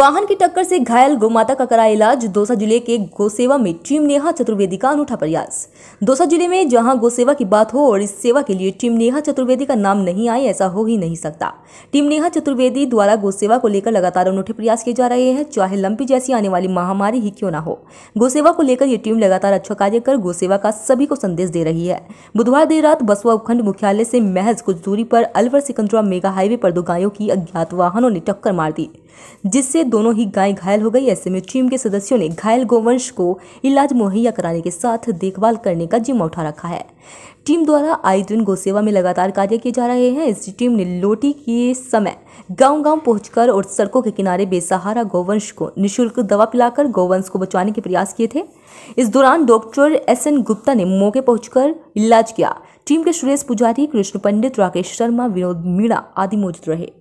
वाहन की टक्कर से घायल गोमाता का करा इलाज दौसा जिले के गोसेवा में टीम नेहा चतुर्वेदी का अनूठा प्रयास दौसा जिले में जहां गोसेवा की बात हो और इस सेवा के लिए टीम नेहा चतुर्वेदी का नाम नहीं आए ऐसा हो ही नहीं सकता टीम नेहा चतुर्वेदी द्वारा गोसेवा को लेकर लगातार अनूठे प्रयास किए जा रहे हैं चाहे लंबी जैसी आने वाली महामारी ही क्यों ना हो गोसेवा को लेकर ये टीम लगातार अच्छा कार्य कर गोसेवा का सभी को संदेश दे रही है बुधवार देर रात बसवा उपखंड मुख्यालय से महज कुछ दूरी पर अलवर सिकंदरा मेगा हाईवे पर दो गायों की अज्ञात वाहनों ने टक्कर मार दी जिससे दोनों ही गाय घायल हो गई ऐसे में टीम के सदस्यों ने घायल गोवंश को इलाज मुहैया कराने के साथ देखभाल करने का जिम्मा उठा रखा है टीम द्वारा आए दिन गोसेवा में लगातार कार्य किए जा रहे हैं इस टीम ने लोटी के समय गांव-गांव पहुंचकर और सड़कों के किनारे बेसहारा गोवंश को निशुल्क दवा पिलाकर गोवंश को बचाने के प्रयास किए थे इस दौरान डॉक्टर एस एन गुप्ता ने मौके पहुंचकर इलाज किया टीम के सुरेश पुजारी कृष्ण पंडित राकेश शर्मा विनोद मीणा आदि मौजूद रहे